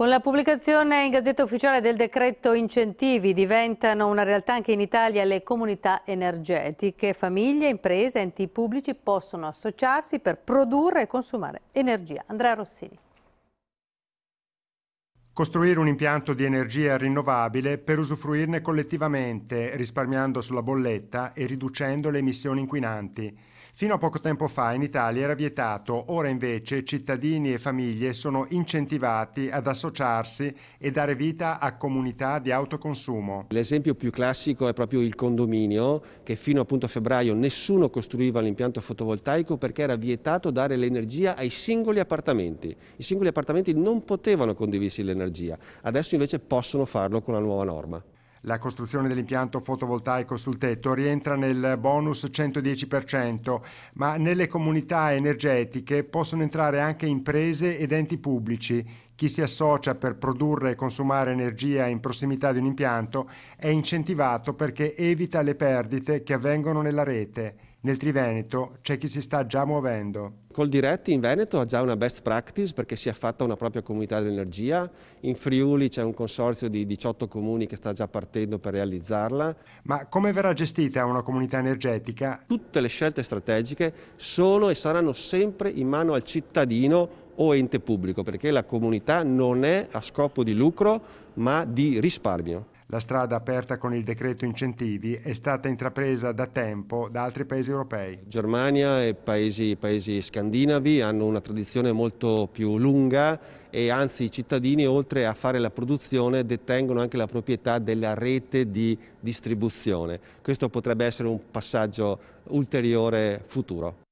Con la pubblicazione in Gazzetta Ufficiale del decreto incentivi diventano una realtà anche in Italia le comunità energetiche. Famiglie, imprese, enti pubblici possono associarsi per produrre e consumare energia. Andrea Rossini costruire un impianto di energia rinnovabile per usufruirne collettivamente, risparmiando sulla bolletta e riducendo le emissioni inquinanti. Fino a poco tempo fa in Italia era vietato, ora invece cittadini e famiglie sono incentivati ad associarsi e dare vita a comunità di autoconsumo. L'esempio più classico è proprio il condominio che fino a febbraio nessuno costruiva l'impianto fotovoltaico perché era vietato dare l'energia ai singoli appartamenti. I singoli appartamenti non potevano condividersi l'energia energia. Adesso invece possono farlo con la nuova norma. La costruzione dell'impianto fotovoltaico sul tetto rientra nel bonus 110%, ma nelle comunità energetiche possono entrare anche imprese ed enti pubblici. Chi si associa per produrre e consumare energia in prossimità di un impianto è incentivato perché evita le perdite che avvengono nella rete. Nel Triveneto c'è chi si sta già muovendo. Col Diretti in Veneto ha già una best practice perché si è fatta una propria comunità dell'energia, in Friuli c'è un consorzio di 18 comuni che sta già partendo per realizzarla. Ma come verrà gestita una comunità energetica? Tutte le scelte strategiche sono e saranno sempre in mano al cittadino o ente pubblico perché la comunità non è a scopo di lucro ma di risparmio. La strada aperta con il decreto incentivi è stata intrapresa da tempo da altri paesi europei. Germania e paesi, paesi scandinavi hanno una tradizione molto più lunga e anzi i cittadini oltre a fare la produzione detengono anche la proprietà della rete di distribuzione. Questo potrebbe essere un passaggio ulteriore futuro.